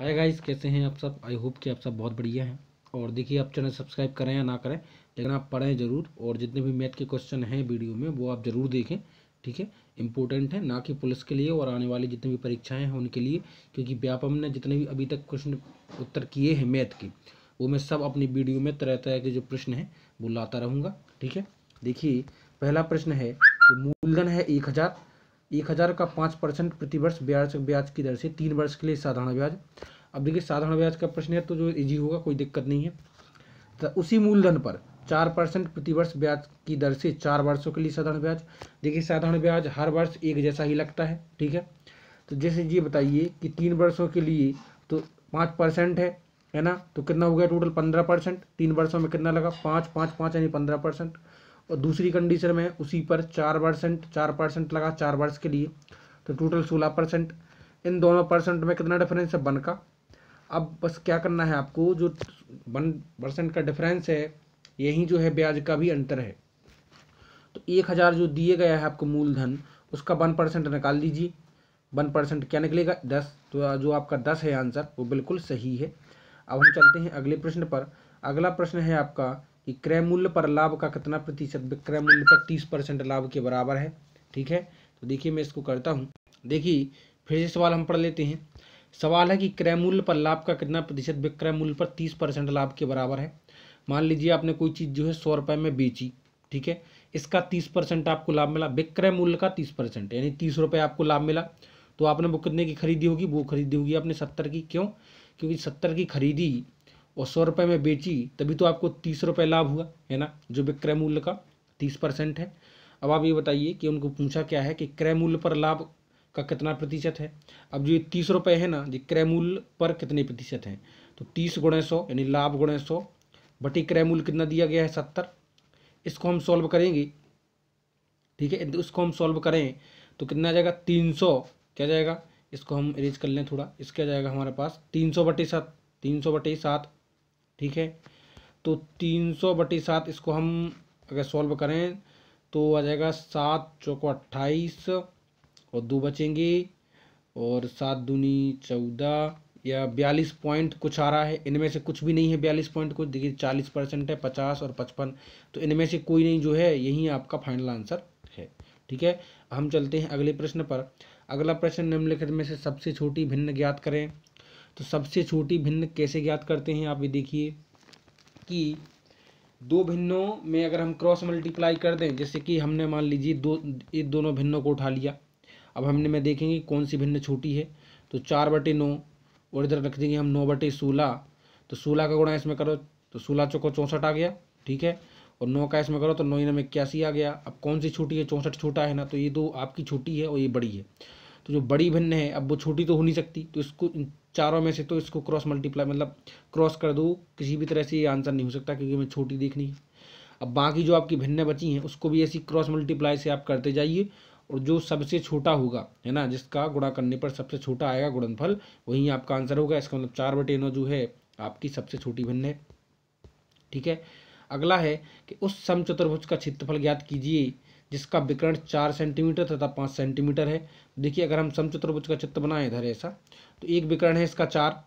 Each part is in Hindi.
हाय गाइस कैसे हैं आप सब आई होप कि आप सब बहुत बढ़िया हैं और देखिए आप चैनल सब्सक्राइब करें या ना करें लेकिन आप पढ़ें ज़रूर और जितने भी मैथ के क्वेश्चन हैं वीडियो में वो आप ज़रूर देखें ठीक है इंपॉर्टेंट है ना कि पुलिस के लिए और आने वाली जितनी भी परीक्षाएँ हैं उनके लिए क्योंकि व्यापम ने जितने भी अभी तक क्वेश्चन उत्तर किए हैं मैथ के वो मैं सब अपनी वीडियो में तरह तरह के जो प्रश्न हैं वो लाता रहूँगा ठीक है देखिए पहला प्रश्न है कि मूलधन है एक हज़ार एक हज़ार का पाँच परसेंट प्रतिवर्ष ब्याज ब्याज की दर से तीन वर्ष के लिए साधारण ब्याज अब देखिए साधारण ब्याज का प्रश्न है तो जो इजी होगा कोई दिक्कत नहीं है तो उसी मूलधन पर चार परसेंट प्रतिवर्ष ब्याज की दर से चार वर्षों के लिए साधारण ब्याज देखिए साधारण ब्याज हर वर्ष एक जैसा ही लगता है ठीक है तो जैसे ये बताइए कि तीन वर्षों के लिए तो पाँच परसेंट है है ना तो कितना हो गया टोटल पंद्रह परसेंट तीन वर्षों में कितना लगा पाँच पाँच पाँच यानी पंद्रह परसेंट और दूसरी कंडीशन में उसी पर चार परसेंट चार परसेंट लगा चार वर्ष के लिए तो टोटल सोलह परसेंट इन दोनों परसेंट में कितना डिफरेंस है वन का अब बस क्या करना है आपको जो वन परसेंट का डिफरेंस है यही जो है ब्याज का भी अंतर है तो एक हज़ार जो दिए गया है आपको मूलधन उसका वन परसेंट निकाल लीजिए वन परसेंट क्या निकलेगा दस तो जो आपका दस है आंसर वो बिल्कुल सही है अब हम चलते हैं अगले प्रश्न पर अगला प्रश्न है आपका कि क्रय मूल्य पर लाभ का कितना प्रतिशत क्रय मूल्य पर तीस परसेंट लाभ के बराबर है ठीक है तो देखिए मैं इसको करता हूँ देखिए फिर से सवाल हम पढ़ लेते हैं सवाल है कि क्रय मूल्य पर लाभ का कितना प्रतिशत विक्रय मूल्य पर तीस परसेंट लाभ के बराबर है मान लीजिए आपने कोई चीज़ जो है सौ रुपये में बेची ठीक है इसका तीस परसेंट आपको लाभ मिला विक्रय मूल्य का तीस परसेंट यानी तीस रुपये आपको लाभ मिला तो आपने वो कितने की खरीदी होगी वो खरीदी होगी आपने सत्तर की क्यों क्योंकि सत्तर की खरीदी और सौ रुपये में बेची तभी तो आपको तीस रुपये लाभ हुआ है ना जो विक्रय मूल्य का तीस परसेंट है अब आप ये बताइए कि उनको पूछा क्या है कि क्रय मूल्य पर लाभ का कितना प्रतिशत है अब जो ये तीस रुपये है ना ये क्रय मूल्य पर कितने प्रतिशत हैं तो तीस गुणे सौ यानी लाभ गुणे सौ बटे क्रय मूल्य कितना दिया गया है सत्तर इसको हम सॉल्व करेंगे ठीक है उसको हम सॉल्व करें तो कितना आ जाएगा तीन सौ क्या जाएगा इसको हम अरेज कर लें थोड़ा इसका जाएगा हमारे पास तीन सौ बटे सात तीन सौ बटे सात ठीक है तो तीन सौ बटे सात इसको हम अगर सॉल्व करें तो आ जाएगा सात चौको अट्ठाईस और दो बचेंगे और सात दूनी चौदह या बयालीस पॉइंट कुछ आ रहा है इनमें से कुछ भी नहीं है बयालीस पॉइंट कुछ देखिए चालीस परसेंट है पचास और पचपन तो इनमें से कोई नहीं जो है यही आपका फाइनल आंसर है ठीक है हम चलते हैं अगले प्रश्न पर अगला प्रश्न निम्नलिखित में से सबसे छोटी भिन्न ज्ञात करें तो सबसे छोटी भिन्न कैसे ज्ञात करते हैं आप ये देखिए कि दो भिन्नों में अगर हम क्रॉस मल्टीप्लाई कर दें जैसे कि हमने मान लीजिए दो ये दोनों भिन्नों को उठा लिया अब हमने मैं देखेंगे कौन सी भिन्न छोटी है तो चार बटे नौ और इधर रख देंगे हम नौ बटे सोलह तो सोलह का गुणा इसमें करो तो सोलह चौको चौंसठ आ गया ठीक है और नौ का इसमें करो तो नौ इनमें इक्यासी आ गया अब कौन सी छोटी है चौंसठ छोटा है ना तो ये दो आपकी छोटी है और ये बड़ी है तो जो बड़ी भिन्न है अब वो छोटी तो हो नहीं सकती तो इसको चारों में से तो इसको क्रॉस मल्टीप्लाई मतलब क्रॉस कर दो किसी भी तरह से ये आंसर नहीं हो सकता क्योंकि हमें छोटी देखनी है अब बाकी जो आपकी भिन्न बची हैं उसको भी ऐसी क्रॉस मल्टीप्लाई से आप करते जाइए और जो सबसे छोटा होगा है ना जिसका गुणा करने पर सबसे छोटा आएगा गुणनफल वही आपका आंसर होगा इसका मतलब चार बटे नौ जो है आपकी सबसे छोटी भिन्न है ठीक है अगला है कि उस सम चतुर्भुज का क्षेत्रफल ज्ञात कीजिए जिसका विकरण चार सेंटीमीटर तथा पाँच सेंटीमीटर है देखिए अगर हम समचतुर्भुज का चित्र बनाएं इधर ऐसा तो एक विकरण है इसका चार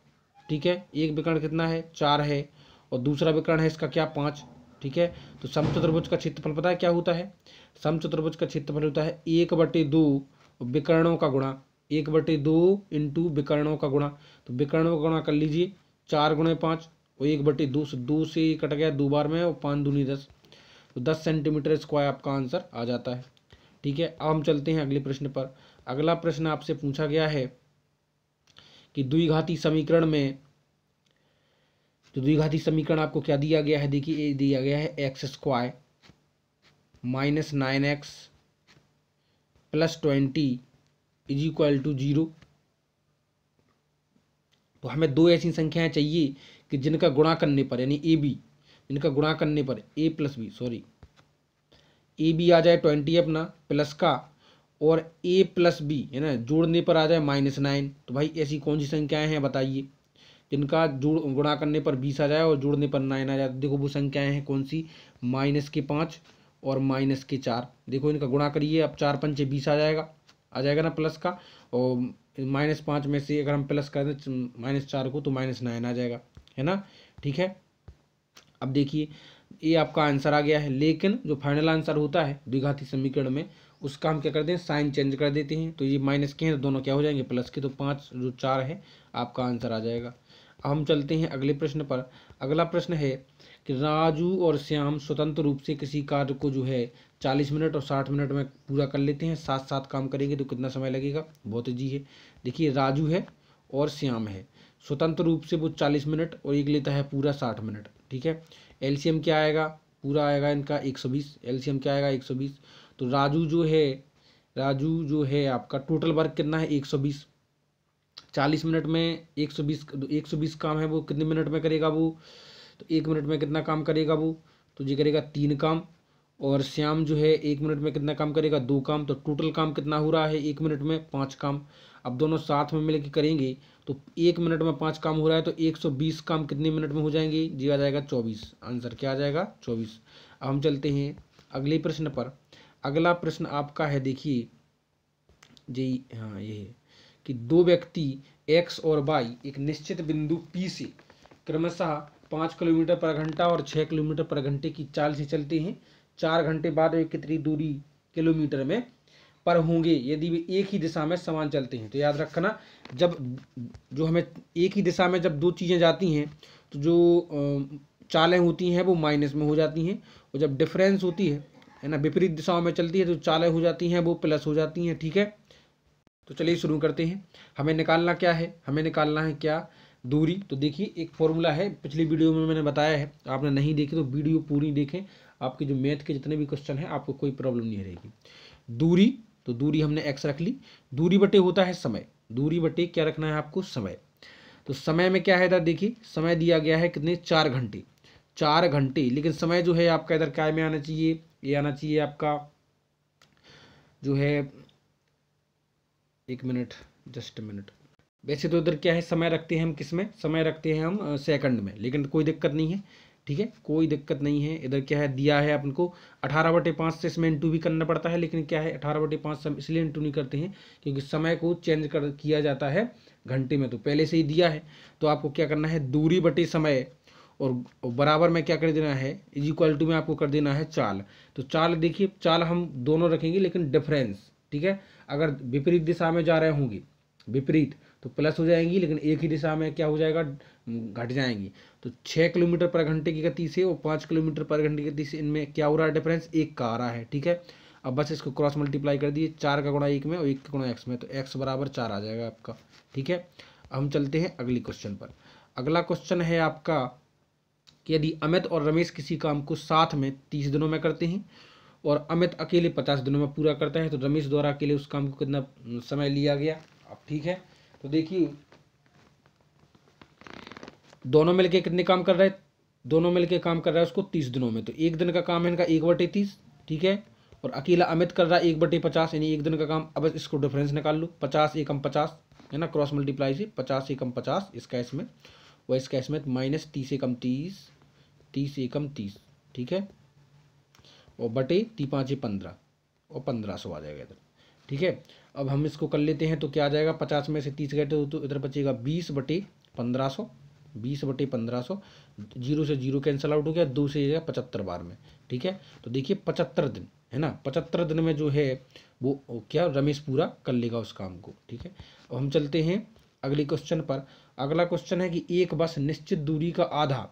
ठीक है एक विकरण कितना है चार है और दूसरा विकरण है इसका क्या पाँच ठीक है तो समचतुर्भुज का क्षेत्रफल पता है क्या होता है समचतुर्भुज का क्षेत्रफल होता है एक बटे दो विकर्णों का गुणा एक बटे दो इंटू विकर्णों का गुणा तो विकर्णों का गुणा कर लीजिए चार गुणे पाँच और एक बटे दो तो दो से कट गया दो बार में और पाँच दूनी दस तो दस सेंटीमीटर स्क्वायर आपका आंसर आ जाता है ठीक है अब हम चलते हैं अगले प्रश्न पर अगला प्रश्न आपसे पूछा गया है कि द्विघाती समीकरण में तो द्विघाती समीकरण आपको क्या दिया गया है देखिए दिया गया है X square minus nine X plus twenty is equal to zero तो हमें दो ऐसी संख्याएं चाहिए कि जिनका गुणा करने पर यानी ए बी इनका गुणा करने पर A plus B sorry A B आ जाए ट्वेंटी अपना प्लस का और ए प्लस बी है ना जोड़ने पर आ जाए माइनस नाइन तो भाई ऐसी कौन सी संख्याएं हैं बताइए जिनका जोड़ गुणा करने पर बीस आ जाए और जोड़ने पर नाइन आ जाए तो देखो वो संख्याएं हैं कौन सी माइनस के पाँच और माइनस के चार देखो इनका गुणा करिए अब चार पंचे बीस आ जाएगा आ जाएगा ना प्लस का और माइनस पाँच में से अगर हम प्लस कर दें माइनस चार को तो माइनस नाइन आ जाएगा है ना ठीक है अब देखिए ये आपका आंसर आ गया है लेकिन जो फाइनल आंसर होता है द्विघाती समीकरण में उसका हम क्या करते हैं साइन चेंज कर देते हैं तो ये माइनस के हैं तो दोनों क्या हो जाएंगे प्लस के तो पाँच जो चार है आपका आंसर आ जाएगा अब हम चलते हैं अगले प्रश्न पर अगला प्रश्न है कि राजू और श्याम स्वतंत्र रूप से किसी कार्य को जो है चालीस मिनट और साठ मिनट में पूरा कर लेते हैं साथ साथ काम करेंगे तो कितना समय लगेगा बहुत जी है देखिए राजू है और श्याम है स्वतंत्र रूप से वो चालीस मिनट और एक लेता है पूरा साठ मिनट ठीक है एलसीएम क्या आएगा पूरा आएगा इनका एक सौ बीस एलसीएम क्या आएगा एक सौ बीस तो राजू जो है राजू जो है आपका टोटल वर्क कितना है एक सौ बीस चालीस मिनट में एक सौ बीस एक सौ बीस काम है वो कितने मिनट में करेगा वो तो एक मिनट में कितना काम करेगा वो तो ये करेगा तीन काम और श्याम जो है एक मिनट में कितना काम करेगा दो काम तो टोटल काम कितना हो रहा है एक मिनट में पाँच काम अब दोनों साथ में मिलकर करेंगे तो एक मिनट में पांच काम हो रहा है तो एक सौ बीस काम कितने मिनट में हो जाएंगे जी आ जाएगा चौबीस आंसर क्या आ जाएगा चौबीस अब हम चलते हैं अगले प्रश्न पर अगला प्रश्न आपका है देखिए जी हाँ ये है कि दो व्यक्ति एक्स और वाई एक निश्चित बिंदु पी से क्रमशः पाँच किलोमीटर पर घंटा और छः किलोमीटर पर घंटे की चाल से चलते हैं चार घंटे बाद वे कितनी दूरी किलोमीटर में पर होंगे यदि वे एक ही दिशा में समान चलते हैं तो याद रखना जब जो हमें एक ही दिशा में जब दो चीज़ें जाती हैं तो जो चालें होती हैं वो माइनस में हो जाती हैं और जब डिफरेंस होती है है ना विपरीत दिशाओं में चलती है तो चालें हो जाती हैं वो प्लस हो जाती हैं ठीक है तो चलिए शुरू करते हैं हमें निकालना क्या है हमें निकालना है क्या दूरी तो देखिए एक फॉर्मूला है पिछली वीडियो में मैंने बताया है आपने नहीं देखी तो वीडियो पूरी देखें आपके जो मैथ के जितने भी क्वेश्चन हैं आपको कोई प्रॉब्लम नहीं रहेगी दूरी तो दूरी हमने एक्स रख ली दूरी बटे होता है समय दूरी बटे क्या रखना है आपको समय तो समय में क्या है इधर देखिए समय दिया गया है कितने चार घंटे चार घंटे लेकिन समय जो है आपका इधर काय में आना चाहिए ये आना चाहिए आपका जो है एक मिनट जस्ट मिनट वैसे तो इधर क्या है समय रखते हैं हम किस में समय रखते हैं हम सेकंड में लेकिन कोई दिक्कत नहीं है ठीक है कोई दिक्कत नहीं है इधर क्या है दिया है अपन को अठारह बटे पाँच से इसमें इंटू भी करना पड़ता है लेकिन क्या है अठारह बटे पाँच हम इसलिए इंटू नहीं करते हैं क्योंकि समय को चेंज कर किया जाता है घंटे में तो पहले से ही दिया है तो आपको क्या करना है दूरी बटे समय और बराबर में क्या कर देना है इज इक्वल टू में आपको कर देना है चाल तो चाल देखिए चाल हम दोनों रखेंगे लेकिन डिफरेंस ठीक है अगर विपरीत दिशा में जा रहे होंगे विपरीत तो प्लस हो जाएंगी लेकिन एक ही दिशा में क्या हो जाएगा घट जाएंगी तो छः किलोमीटर पर घंटे की गति से और पाँच किलोमीटर पर घंटे की गति से इनमें क्या हो रहा है डिफरेंस एक का आ रहा है ठीक है अब बस इसको क्रॉस मल्टीप्लाई कर दिए चार का गुणा एक में और एक का गुणा एक्स में तो एक्स बराबर चार आ जाएगा आपका ठीक है हम चलते हैं अगली क्वेश्चन पर अगला क्वेश्चन है आपका कि यदि अमित और रमेश किसी काम को साथ में तीस दिनों में करते हैं और अमित अकेले पचास दिनों में पूरा करता है तो रमेश द्वारा अकेले उस काम को कितना समय लिया गया अब ठीक है तो देखिए दोनों मिलके कितने काम कर रहे हैं दोनों मिलके काम कर रहा है उसको तीस दिनों में तो एक दिन का काम है इनका एक बटे तीस ठीक है और अकेला अमित कर रहा है एक बटे पचास यानी एक दिन का काम अब इसको डिफरेंस निकाल लो पचास एकम पचास है ना क्रॉस मल्टीप्लाई से पचास एकम पचास इसका इसमें व इसका इसमें माइनस तीस एकम तीस तीस एकम तीस ठीक है और बटे ती पाँच पंद्रह और पंद्रह सौ आ जाएगा इधर ठीक है अब हम इसको कर लेते हैं तो क्या आ जाएगा पचास में से तीस गए तो, तो इधर बचेगा बीस बटे पंद्रह सौ बीस बटे पंद्रह सौ जीरो से जीरो कैंसिल आउट हो गया दो से पचहत्तर बार में ठीक है तो देखिए पचहत्तर दिन है ना पचहत्तर दिन में जो है वो क्या रमेश पूरा कर लेगा उस काम को ठीक है अब हम चलते हैं अगले क्वेश्चन पर अगला क्वेश्चन है कि एक बस निश्चित दूरी का आधा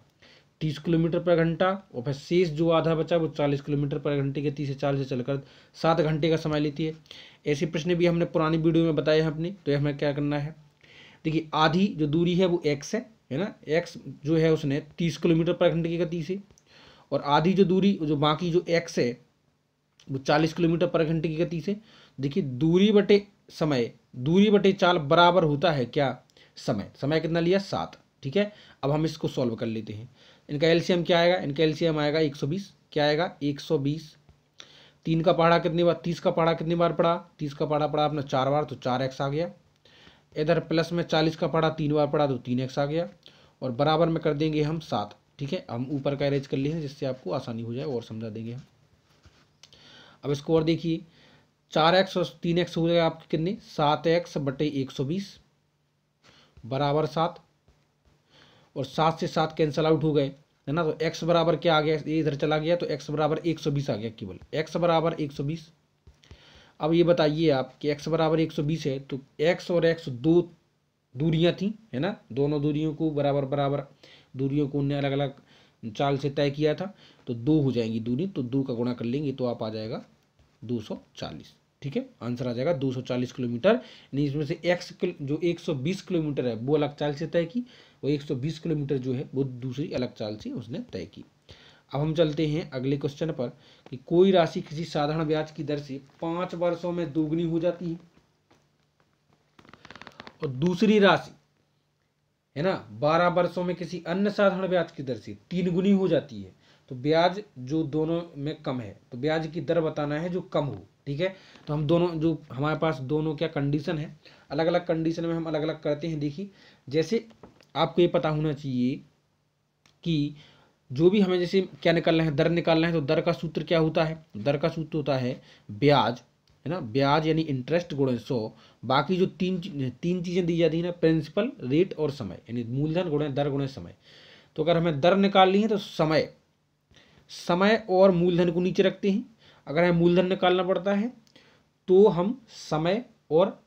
तीस किलोमीटर पर घंटा और फिर शेष जो आधा बचा वो चालीस किलोमीटर पर घंटे के तीस से चालीस से चलकर सात घंटे का समय लेती है ऐसे प्रश्न भी हमने पुरानी वीडियो में बताए हैं अपने तो हमें क्या करना है देखिए आधी जो दूरी है वो एक्स है है ना एक्स जो है उसने तीस किलोमीटर पर घंटे की गति से और आधी जो दूरी जो बाकी जो एक्स है वो चालीस किलोमीटर पर घंटे की गति से देखिए दूरी बटे समय दूरी बटे चाल बराबर होता है क्या समय समय कितना लिया सात ठीक है अब हम इसको सॉल्व कर लेते हैं इनका एलसीएम क्या आएगा इनका एलसीएम आएगा 120 क्या आएगा 120 तीन का पहाड़ा कितनी बार तीस का पहाड़ा कितनी बार पड़ा तीस का पहाड़ा पड़ा आपने चार बार तो चार एक्स आ गया इधर प्लस में चालीस का पढ़ा तीन बार पड़ा तो तीन एक्स आ गया और बराबर में कर देंगे हम सात ठीक है हम ऊपर का अरेंज कर लिए जिससे आपको आसानी हो जाए और समझा देंगे हम अब इसको और देखिए चार एक्स और तीन एक्स हो जाएगा आपके कितने सात एक्स बटे एक सौ बीस बराबर सात और सात से सात कैंसिल आउट हो गए है ना तो एक्स बराबर क्या आ गया ये इधर चला गया तो एक्स बराबर एक सौ बीस आ गया केवल एक्स बराबर एक सौ बीस अब ये बताइए आप कि एक्स बराबर एक सौ बीस है तो एक्स और एक्स दो दूरियां थी है ना दोनों दूरियों को बराबर बराबर दूरियों को उनने अलग अलग चाल से तय किया था तो दो हो जाएंगी दूरी तो दो का गुणा कर लेंगे तो आप आ जाएगा दो सौ चालीस ठीक है आंसर आ जाएगा दो सौ चालीस किलोमीटर यानी इसमें से एक्स जो एक सौ बीस किलोमीटर है वो अलग चाल से तय की वो 120 किलोमीटर जो है वो दूसरी अलग चाल से उसने तय की अब हम चलते हैं अगले क्वेश्चन पर कि कोई राशि किसी साधारण ब्याज की दर से पांच वर्षों में दोगुनी हो जाती है और दूसरी राशि है ना बारह वर्षों में किसी अन्य साधारण ब्याज की दर से तीन गुनी हो जाती है तो ब्याज जो दोनों में कम है तो ब्याज की दर बताना है जो कम हो ठीक है तो हम दोनों जो हमारे पास दोनों क्या कंडीशन है अलग अलग कंडीशन में हम अलग अलग करते हैं देखिए जैसे आपको ये पता होना चाहिए कि जो भी हमें जैसे क्या निकालना है दर निकालना है तो दर का सूत्र क्या होता है दर का सूत्र होता है ब्याज है ना ब्याज यानी इंटरेस्ट गुणन सौ बाकी जो तीन तीन चीज़ें दी जाती हैं ना प्रिंसिपल रेट और समय यानी मूलधन गुणन दर गुणन समय तो अगर हमें दर निकालनी है तो समय समय और मूलधन को नीचे रखते हैं अगर हमें मूलधन निकालना पड़ता है तो हम समय और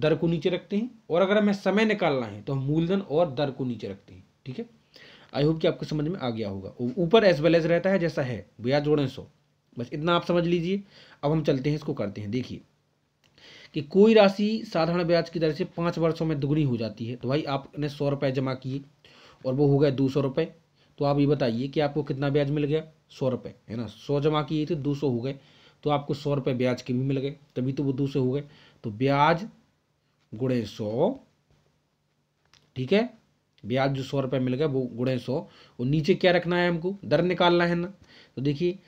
दर को नीचे रखते हैं और अगर हमें समय निकालना है तो हम मूलधन और दर को नीचे रखते हैं ठीक है आई होप कि आपको समझ में आ गया होगा ऊपर एज वेल एज रहता है जैसा है ब्याज जोड़ें सो बस इतना आप समझ लीजिए अब हम चलते हैं इसको करते हैं देखिए कि कोई राशि साधारण ब्याज की दर से पाँच वर्षों में दुगनी हो जाती है तो भाई आपने सौ रुपये जमा किए और वो हो गए दो सौ रुपये तो आप ये बताइए कि आपको कितना ब्याज मिल गया सौ रुपये है ना सौ जमा किए थे दो सौ हो गए तो आपको सौ रुपये ब्याज के भी मिल गए तभी तो वो दो सौ हो गए तो ब्याज गुड़े सौ ठीक है ब्याज जो सौ रुपये मिल गया वो गुड़े सौ और नीचे क्या रखना है हमको दर निकालना है ना तो देखिए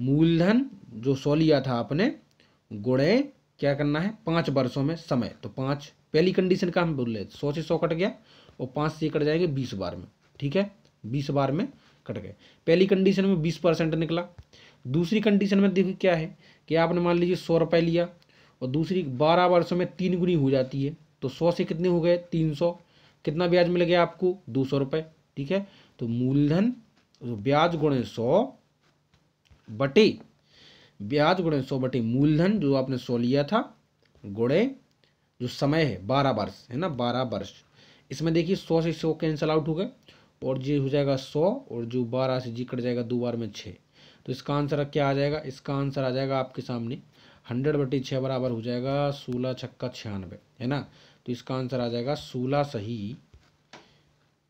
मूलधन जो सौ लिया था आपने गुड़े क्या करना है पाँच वर्षों में समय तो पाँच पहली कंडीशन का हम बोल रहे सौ से सौ कट गया और पाँच से कट जाएंगे बीस बार में ठीक है बीस बार में कट गए पहली कंडीशन में बीस परसेंट निकला दूसरी कंडीशन में देखिए क्या है कि आपने मान लीजिए सौ रुपये लिया और दूसरी बारह वर्षों में तीन गुनी हो जाती है तो सौ से कितने हो गए तीन सौ कितना ब्याज मिल गया आपको दो सौ रुपए ठीक है तो मूलधन ब्याज गुणे सौ बटे ब्याज गुणे सौ बटे मूलधन जो आपने सौ लिया था गुणे जो समय है बारह वर्ष है ना बारह वर्ष इसमें देखिए सौ से सौ कैंसिल आउट हो गए और ये हो जाएगा सौ और जो बारह से जी कट जाएगा दो बार में छः तो इसका आंसर क्या आ जाएगा इसका आंसर आ जाएगा आपके सामने हंड्रेड बटी छः बराबर हो जाएगा सोलह छक्का छियानवे है ना तो इसका आंसर आ जाएगा सोलह सही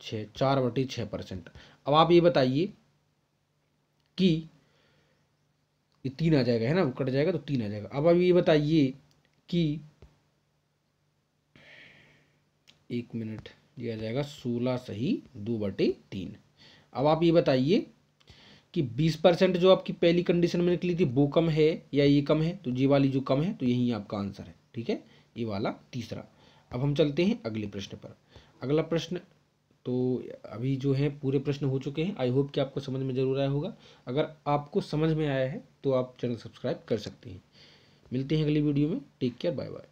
छः चार बटी छः परसेंट अब आप ये बताइए कि ये तीन आ जाएगा है ना वो कट जाएगा तो तीन आ जाएगा अब आप ये बताइए कि एक मिनट ये आ जाएगा सोलह सही दो बटे तीन अब आप ये बताइए कि 20 परसेंट जो आपकी पहली कंडीशन में निकली थी वो कम है या ये कम है तो ये वाली जो कम है तो यही आपका आंसर है ठीक है ये वाला तीसरा अब हम चलते हैं अगले प्रश्न पर अगला प्रश्न तो अभी जो है पूरे प्रश्न हो चुके हैं आई होप कि आपको समझ में ज़रूर आया होगा अगर आपको समझ में आया है तो आप चैनल सब्सक्राइब कर सकते हैं मिलते हैं अगली वीडियो में टेक केयर बाय बाय